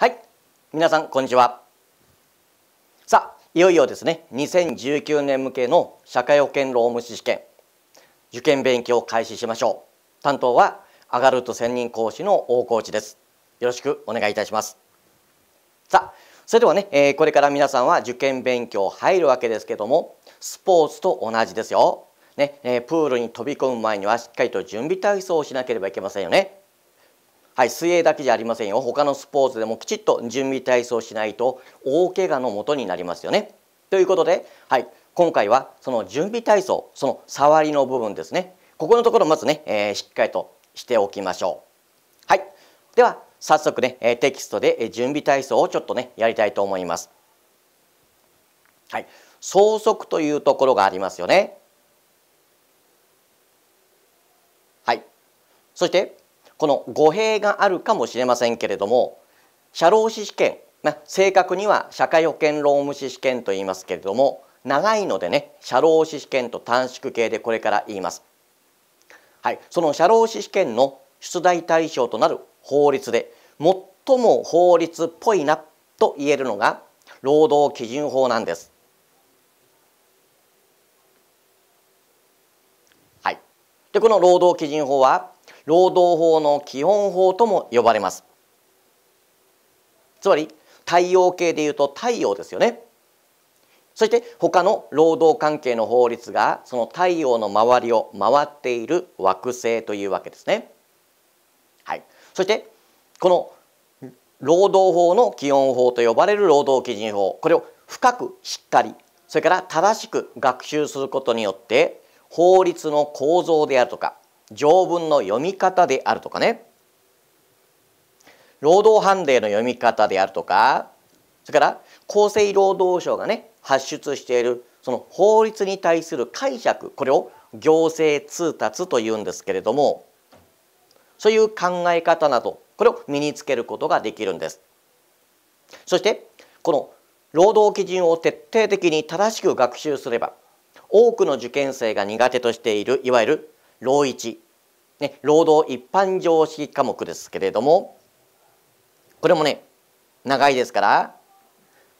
はい皆さんこんにちはさあいよいよですね2019年向けの社会保険労務士試験受験勉強を開始しましょう担当はアガルト専任講師の大河内ですよろしくお願いいたしますさあそれではね、えー、これから皆さんは受験勉強入るわけですけどもスポーツと同じですよね、えー、プールに飛び込む前にはしっかりと準備体操をしなければいけませんよねはい、水泳だけじゃありませんよ他のスポーツでもきちっと準備体操しないと大怪我のもとになりますよね。ということで、はい、今回はその準備体操その触りの部分ですねここのところまずね、えー、しっかりとしておきましょう。はい、では早速ねテキストで準備体操をちょっとねやりたいと思います。はい、早速というところがありますよね。はい、そしてこの語弊があるかもしれませんけれども社労士試験、まあ、正確には社会保険労務士試験と言いますけれども長いのでね社労士試験と短縮形でこれから言います。はい、その社労士試験の出題対象となる法律で最も法律っぽいなと言えるのが労働基準法なんです。はい、でこの労働基準法は労働法の基本法とも呼ばれますつまり太陽系でいうと太陽ですよねそして他の労働関係の法律がその太陽の周りを回っている惑星というわけですねはい、そしてこの労働法の基本法と呼ばれる労働基準法これを深くしっかりそれから正しく学習することによって法律の構造であるとか条文の読み方であるとかね労働判例の読み方であるとかそれから厚生労働省がね発出しているその法律に対する解釈これを行政通達というんですけれどもそういう考え方などこれを身につけることができるんです。そしてこの労働基準を徹底的に正しく学習すれば多くの受験生が苦手としているいわゆる老一ね、労働一般常識科目ですけれどもこれもね長いですから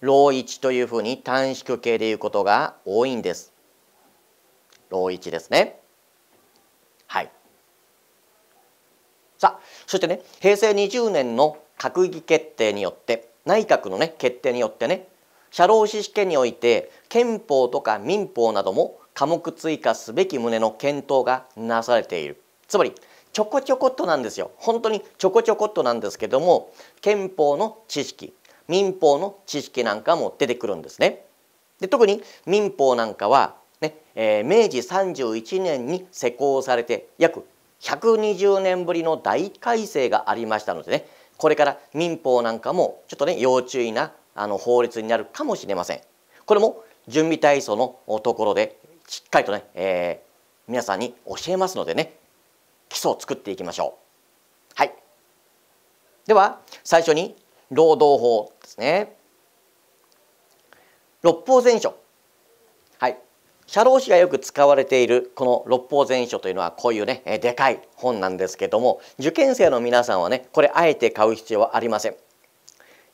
老一というふうに短縮形でいうことが多いんです。老一ですね。はい。さあそしてね平成20年の閣議決定によって内閣のね決定によってね社労士試験において憲法とか民法なども科目追加すべき旨の検討がなされているつまりちょこちょこっとなんですよ本当にちょこちょこっとなんですけども憲法の知識民法の知識なんかも出てくるんですね。で特に民法なんかはね、えー、明治31年に施行されて約120年ぶりの大改正がありましたのでねこれから民法なんかもちょっとね要注意なあの法律になるかもしれません。これも準備体操のところでしっかりとね、えー、皆さんに教えますのでね基礎を作っていきましょう。はい。では最初に労働法ですね。六法全書。はい。社労士がよく使われているこの六法全書というのはこういうねでかい本なんですけども受験生の皆さんはねこれあえて買う必要はありません。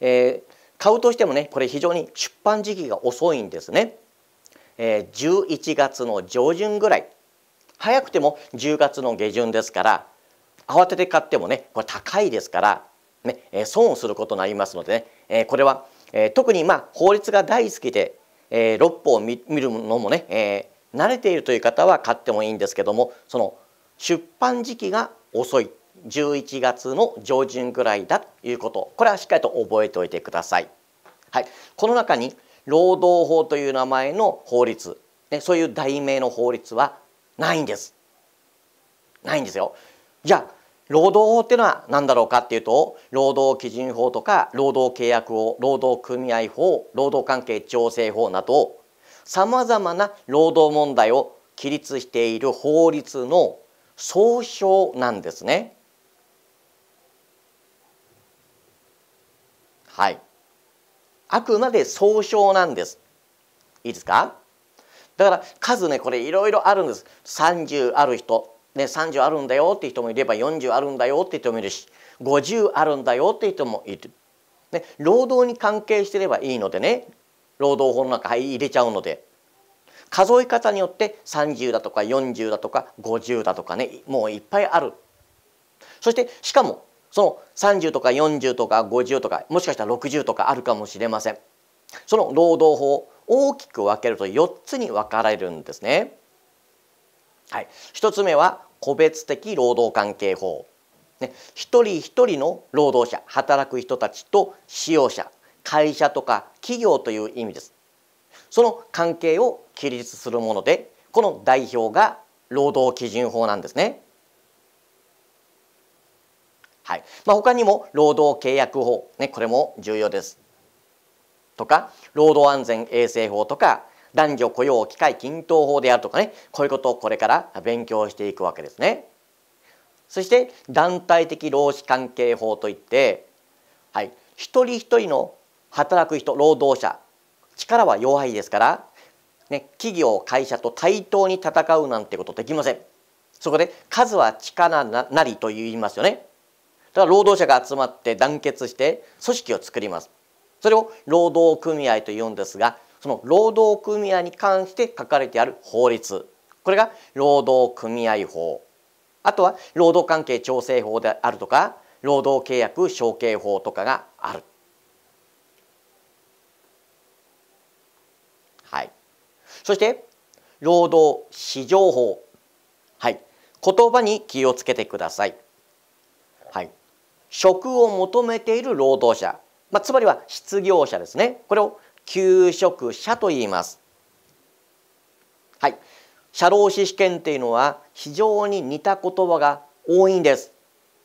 えー、買うとしてもねこれ非常に出版時期が遅いんですね。えー、11月の上旬ぐらい早くても10月の下旬ですから慌てて買ってもねこれ高いですからね、え損をすることになりますのでね、えこれは、え特にまあ法律が大好きで、えー、法を見るのもね、え慣れているという方は買ってもいいんですけどもその出版時期が遅い11月の上旬ぐらいだということこれはしっかりと覚えておいてください。はい、この中に労働法という名前の法律、ね、そういう題名の法律はないんですないんですよじゃあ労働法っていうのは何だろうかっていうと労働基準法とか労働契約法労働組合法労働関係調整法などさまざまな労働問題を規律している法律の総称なんですね。はい。あくまで総称なんです。いいですかだから数ねこれいろいろあるんです30ある人、ね、30あるんだよって人もいれば40あるんだよって人もいるし50あるんだよって人もいる、ね、労働に関係してればいいのでね労働法の中入れちゃうので数え方によって30だとか40だとか50だとかねもういっぱいあるそしてしかもその30とか40とか50とかもしかしたら60とかあるかもしれません。その労働法大きく分けると4つに分かれるんですね。はい、1つ目は個別的労働関係法。ね、一人一人の労働者働く人たちと使用者会社とか企業という意味です。その関係を規律するものでこの代表が労働基準法なんですね。はいまあ、他にも労働契約法、ね、これも重要です。とか労働安全衛生法とか男女雇用機会均等法であるとかねこういうことをこれから勉強していくわけですね。そして団体的労使関係法といって、はい、一人一人の働く人労働者力は弱いですから、ね、企業会社と対等に戦うなんてことできません。そこで数は力なりと言いますよね。だから労働者が集まって団結して組織を作ります。それを労働組合と言うんですがその労働組合に関して書かれてある法律これが労働組合法あとは労働関係調整法であるとか労働契約承継法とかがある。はい、そして労働市場法、はい、言葉に気をつけてください。はい、職を求めている労働者まあ、つまりは失業者ですねこれを求職者と言います。はい、社労士試験っていうのは非常に似た言葉が多いんです。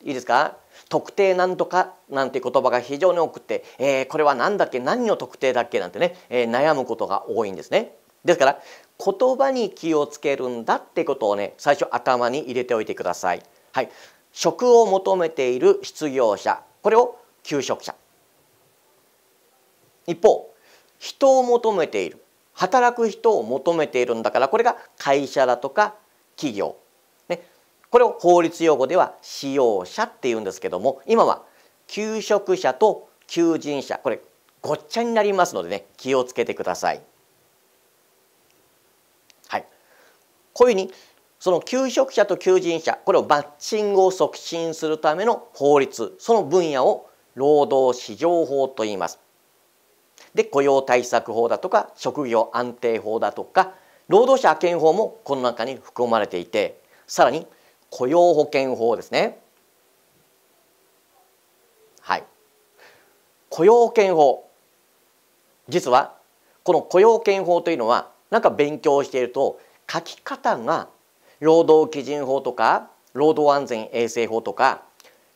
いいですか特定なんとかなんて言葉が非常に多くて、えー、これは何だっけ何を特定だっけなんてね、えー、悩むことが多いんですね。ですから言葉に気をつけるんだってことをね最初頭に入れておいてください。はい、職を求めている失業者これを求職者一方人を求めている働く人を求めているんだからこれが会社だとか企業、ね、これを法律用語では使用者っていうんですけども今は求職者と求人者これごっちゃになりますのでね気をつけてください。はい、こういうふうにその求職者と求人者これをマッチングを促進するための法律その分野を労働市場法と言います。で雇用対策法だとか職業安定法だとか労働者派遣法もこの中に含まれていてさらに雇用保険法ですね。はい、雇用保険法実はこの雇用保険法というのはなんか勉強していると書き方が労働基準法とか労働安全衛生法とか、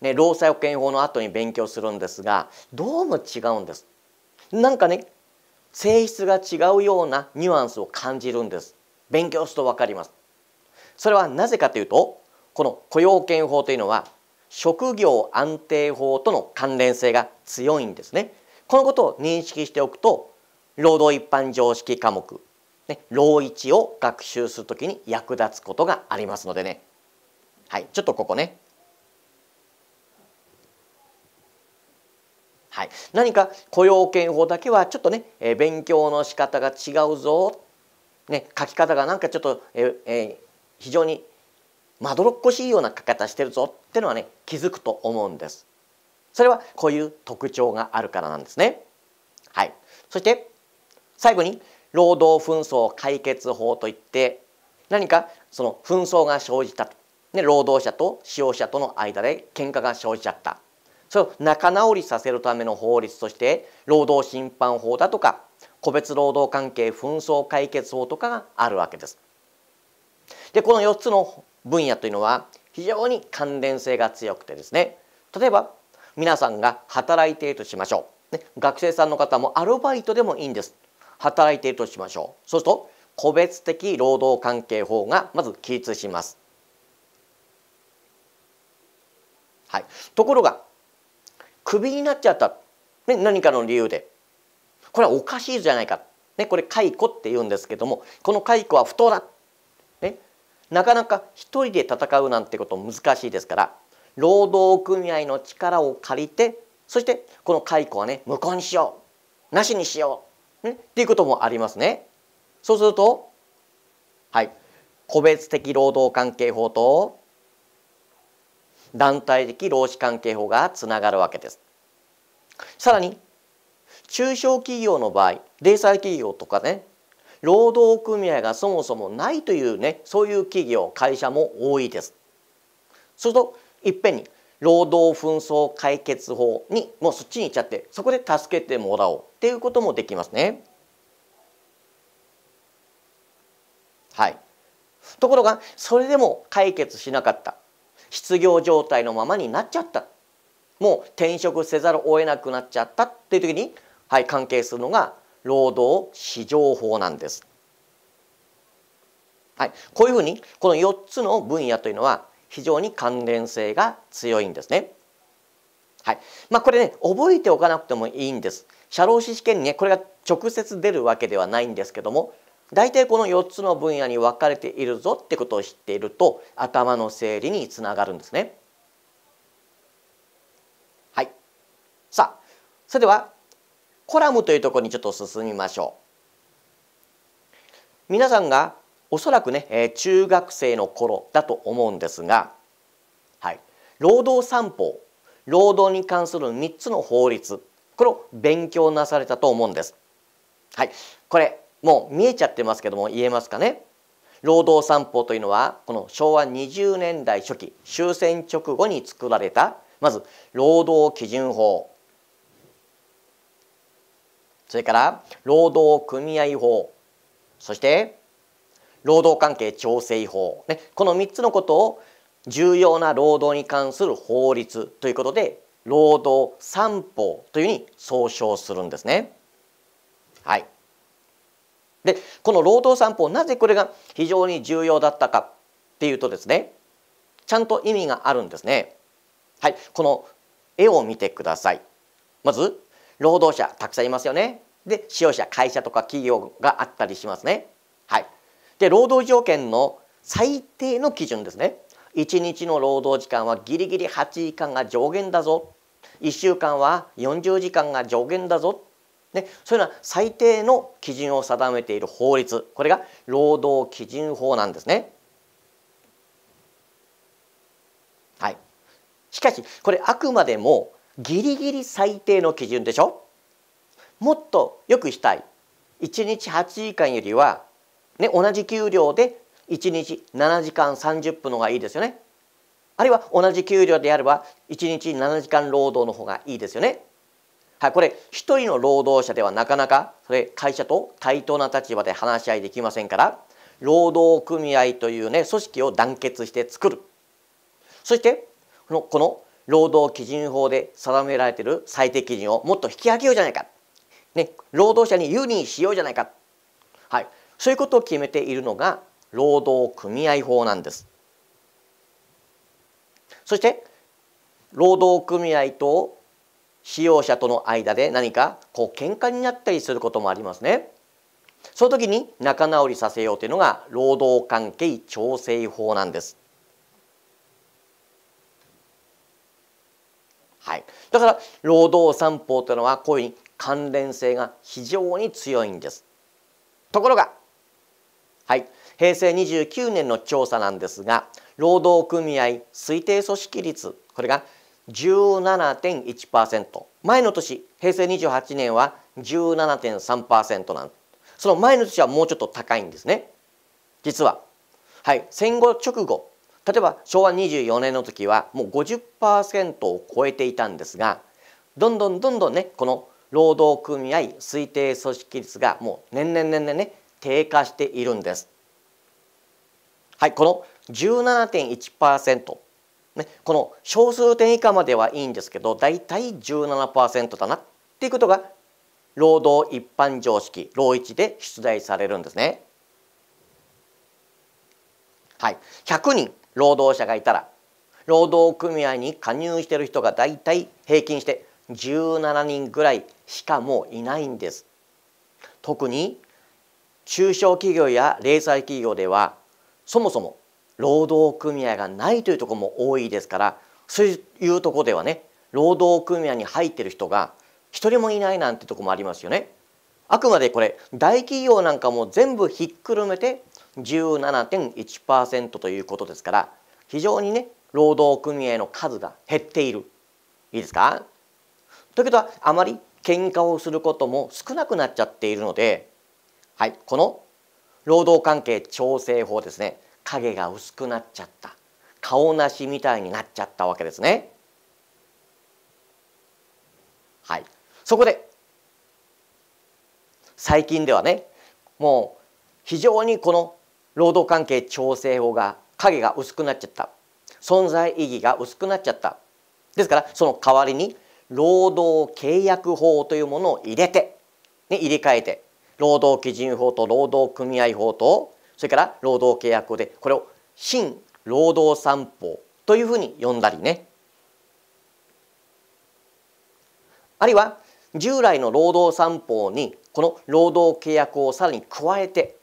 ね、労災保険法の後に勉強するんですがどうも違うんです。なんかね性質が違うようなニュアンスを感じるんです勉強するとわかりますそれはなぜかというとこの雇用権法というのは職業安定法との関連性が強いんですねこのことを認識しておくと労働一般常識科目、ね、老一を学習するときに役立つことがありますのでねはいちょっとここねはい、何か雇用保険法だけはちょっとね、えー、勉強の仕方が違うぞ、ね、書き方がなんかちょっと、えー、えー、非常にまどろっこしいような書き方してるぞってのはね気づくと思うんです。それはこういう特徴があるからなんですね。はい、そして最後に労働紛争解決法といって何かその紛争が生じたと、ね、労働者と使用者との間で喧嘩が生じちゃったそれを仲直りさせるための法律として労働審判法だとか個別労働関係紛争解決法とかがあるわけです。でこの4つの分野というのは非常に関連性が強くてですね例えば皆さんが働いているとしましょう、ね、学生さんの方もアルバイトでもいいんです働いているとしましょうそうすると個別的労働関係法がまず起立します。はい、ところがクビになっちゃった、ね、何かの理由でこれはおかしいじゃないか、ね、これ解雇って言うんですけどもこの解雇は不当だ、ね、なかなか一人で戦うなんてこと難しいですから労働組合の力を借りてそしてこの解雇はね無効にしようなしにしよう、ね、っていうこともありますね。そうするとはい個別的労働関係法と団体的労使関係法がつながるわけです。さらに中小企業の場合零細企業とかね労働組合がそもそもないというねそういう企業会社も多いです。するといっぺんに労働紛争解決法にもうそっちに行っちゃってそこで助けてもらおうっていうこともできますね。はい、ところがそれでも解決しなかった失業状態のままになっちゃったもう転職せざるを得なくなっちゃったっていう時に、はい、関係するのが労働市場法なんです。はい、こういうふうにこの4つの分野というのは非常に関連性が強いんですね。はいまあ、これね覚えておかなくてもいいんです。社労士試験にねこれが直接出るわけではないんですけども大体この4つの分野に分かれているぞってことを知っていると頭の整理につながるんですね。はい、さあそれではコラムというところにちょっと進みましょう。皆さんがおそらくね、えー、中学生の頃だと思うんですが、はい、労働三法労働に関する3つの法律これを勉強なされたと思うんです。はい、これもう見えちゃってますけども言えますかね労働三法というのはこの昭和20年代初期終戦直後に作られたまず労働基準法それから労働組合法そして労働関係調整法、ね、この3つのことを重要な労働に関する法律ということで労働三法というふうに総称するんですね。はいでこの労働三法なぜこれが非常に重要だったかっていうとですねちゃんと意味があるんですね。はい、この絵を見てください。まず労働者たくさんいますよね。で使用者会社とか企業があったりしますね。はい、で労働条件の最低の基準ですね。1日の労働時間はギリギリ8時間が上限だぞ1週間は40時間が上限だぞでそういうのは最低の基準を定めている法律これが労働基準法なんですね。はい、しかしこれあくまでもギリギリ最低の基準でしょもっとよくしたい1日8時間よりは、ね、同じ給料で1日7時間30分のがいいですよねあるいは同じ給料であれば1日7時間労働の方がいいですよねはい、これ一人の労働者ではなかなかそれ会社と対等な立場で話し合いできませんから労働組合というね組織を団結して作るそしてこのこの労働基準法で定められている最低基準をもっと引き上げようじゃないか、ね、労働者に有利にしようじゃないか、はい、そういうことを決めているのが労働組合法なんです。そして労働組合と使用者との間で何かこう喧嘩になったりすることもありますね。その時に仲直りさせようというのが労働関係調整法なんです。はい、だから労働三法というのはこういう関連性が非常に強いんです。ところが、はい、平成29年の調査なんですが労働組合推定組織率これが17.1%前の年平成28年は17.3%なんその前の年はもうちょっと高いんですね実ははい戦後直後例えば昭和24年の時はもう50%を超えていたんですがどんどんどんどんねこの労働組合推定組織率がもう年々年々ね低下しているんです。はいこの17.1%ね、この小数点以下まではいいんですけど大体17%だなっていうことが労働一般常識老一で出題されるんですね。はい、100人労働者がいたら労働組合に加入している人が大体平均して17人ぐらいしかもういないんです。特に中小企業や零細企業ではそもそも労働組合がないというところも多いですからそういうとこではね労働組合に入ってる人が一人もいないなんてとこもありますよね。あくまでこれ大企業なんかも全部ひっくるめて17.1%ということですから非常にね労働組合の数が減っている。いいですかということはあまり喧嘩をすることも少なくなっちゃっているので、はい、この労働関係調整法ですね影が薄くなっちゃった顔なしみたいになっちゃったわけですね。はい、そこで最近ではねもう非常にこの労働関係調整法が影が薄くなっちゃった存在意義が薄くなっちゃったですからその代わりに労働契約法というものを入れて、ね、入れ替えて労働基準法と労働組合法とそれから労働契約法でこれを新労働三法というふうに呼んだりねあるいは従来の労働三法にこの労働契約をさらに加えて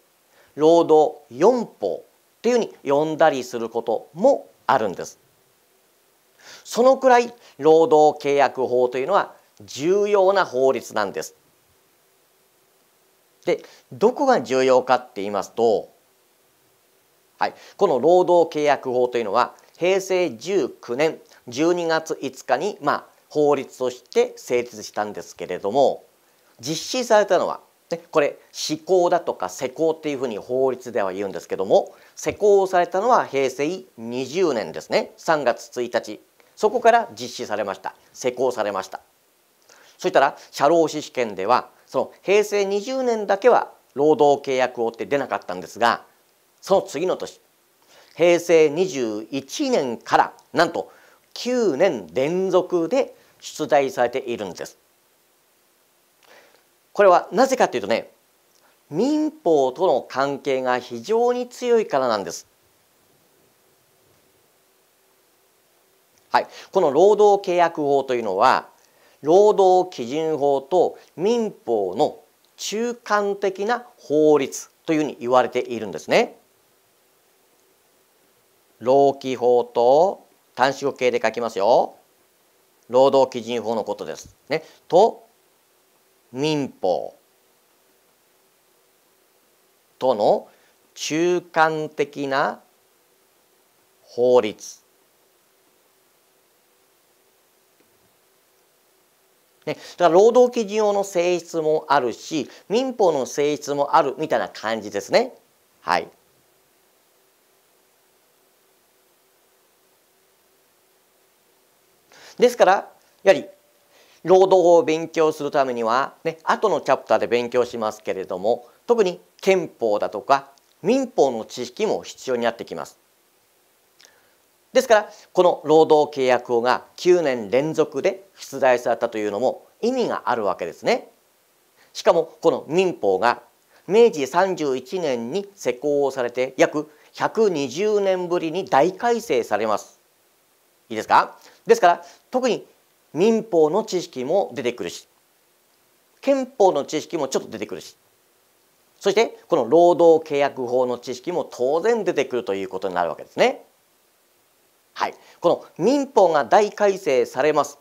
労働四法というふうに呼んだりすることもあるんです。そのくらい労働契約法というのは重要な法律なんです。でどこが重要かって言いますとはい、この労働契約法というのは平成19年12月5日に、まあ、法律として成立したんですけれども実施されたのは、ね、これ施行だとか施行っていうふうに法律では言うんですけども施行されたのは平成20年ですね3月1日そこから実施されました施行されましたそしたら社労士試験ではその平成20年だけは労働契約法って出なかったんですがその次の年平成21年からなんと9年連続で出題されているんです。これはなぜかというとね民法との関係が非常に強いからなんです。はい、この労働契約法というのは労働基準法と民法の中間的な法律というふうに言われているんですね。労基法と単縮形で書きますよ労働基準法のことです。ね、と民法との中間的な法律ね、だから労働基準法の性質もあるし民法の性質もあるみたいな感じですね。はいですからやはり労働法を勉強するためにはね後のチャプターで勉強しますけれども特に憲法だとか民法の知識も必要になってきます。ですからこの労働契約法が9年連続で出題されたというのも意味があるわけですね。しかもこの民法が明治31年に施行をされて約120年ぶりに大改正されます。いいですかですから特に民法の知識も出てくるし憲法の知識もちょっと出てくるしそしてこの労働契約法の知識も当然出てくるということになるわけですね。はい、この民法が大改正されます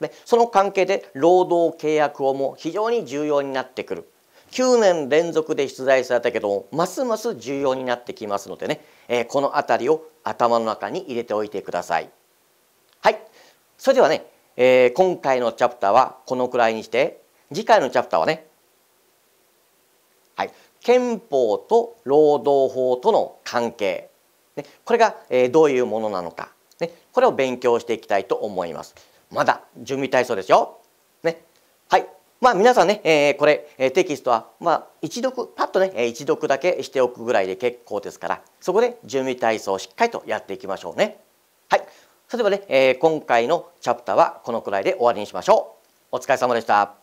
でその関係で労働契約法も非常に重要になってくる9年連続で出題されたけどもますます重要になってきますのでね、えー、この辺りを頭の中に入れておいてください。はいそれではね、えー、今回のチャプターはこのくらいにして次回のチャプターはね、はい、憲法と労働法との関係、ね、これが、えー、どういうものなのか、ね、これを勉強していきたいと思います。まだ準備体操ですよ。ね、はいまあ皆さんね、えー、これ、えー、テキストは、まあ、一読パッとね、えー、一読だけしておくぐらいで結構ですからそこで準備体操をしっかりとやっていきましょうね。はい例えばね、えー、今回のチャプターはこのくらいで終わりにしましょうお疲れ様でした